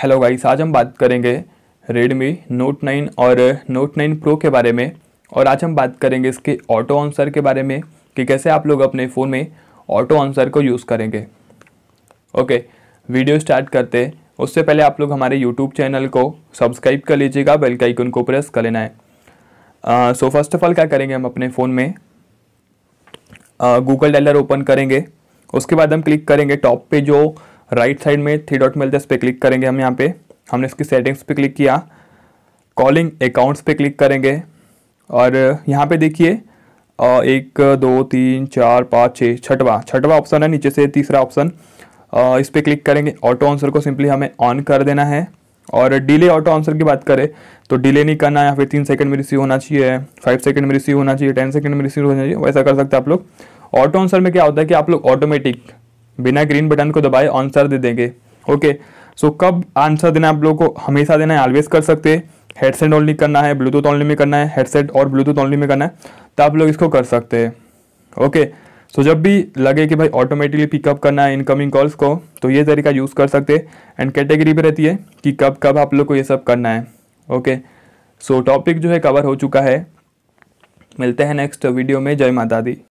hello guys आज हम बात करेंगे रेडमी नोट 9 और नोट 9 प्रो के बारे में और आज हम बात करेंगे इसके ऑटो आंसर के बारे में कि कैसे आप लोग अपने फ़ोन में ऑटो आंसर को यूज़ करेंगे ओके वीडियो स्टार्ट करते हैं उससे पहले आप लोग हमारे यूट्यूब चैनल को सब्सक्राइब कर लीजिएगा बेल का आइकन को प्रेस कर लेना है सो फर्स्ट ऑफ ऑल क्या करेंगे हम अपने फ़ोन में गूगल uh, डैलर ओपन करेंगे उसके बाद हम क्लिक करेंगे टॉप पे जो राइट साइड में थ्री डॉट मिलते हैं इस पर क्लिक करेंगे हम यहाँ पे हमने इसकी सेटिंग्स पे क्लिक किया कॉलिंग अकाउंट्स पे क्लिक करेंगे और यहाँ पे देखिए एक दो तीन चार पाँच छः छठवा छठवा ऑप्शन है नीचे से तीसरा ऑप्शन इस पर क्लिक करेंगे ऑटो आंसर को सिंपली हमें ऑन कर देना है और डिले ऑटो आंसर की बात करें तो डिले नहीं करना या फिर तीन सेकंड में रिसीव होना चाहिए फाइव सेकंड में रिसीव होना चाहिए टेन सेकंड में रिसीव होना चाहिए वैसा कर सकते हैं आप लोग ऑटो आंसर में क्या होता है कि आप लोग ऑटोमेटिक बिना ग्रीन बटन को दबाए आंसर दे देंगे ओके सो कब आंसर देना आप लोगों को हमेशा देना है ऑलवेज कर सकते हैं हेडसेट ऑनली करना है ब्लूटूथ ऑनली में करना है हेडसेट और ब्लूटूथ ऑनली में करना है तो आप लोग इसको कर सकते हैं ओके सो जब भी लगे कि भाई ऑटोमेटिकली पिकअप करना है इनकमिंग कॉल्स को तो ये तरीका यूज़ कर सकते हैं एंड कैटेगरी भी रहती है कि कब कब आप लोग को ये सब करना है ओके सो टॉपिक जो है कवर हो चुका है मिलते हैं नेक्स्ट वीडियो में जय माता दी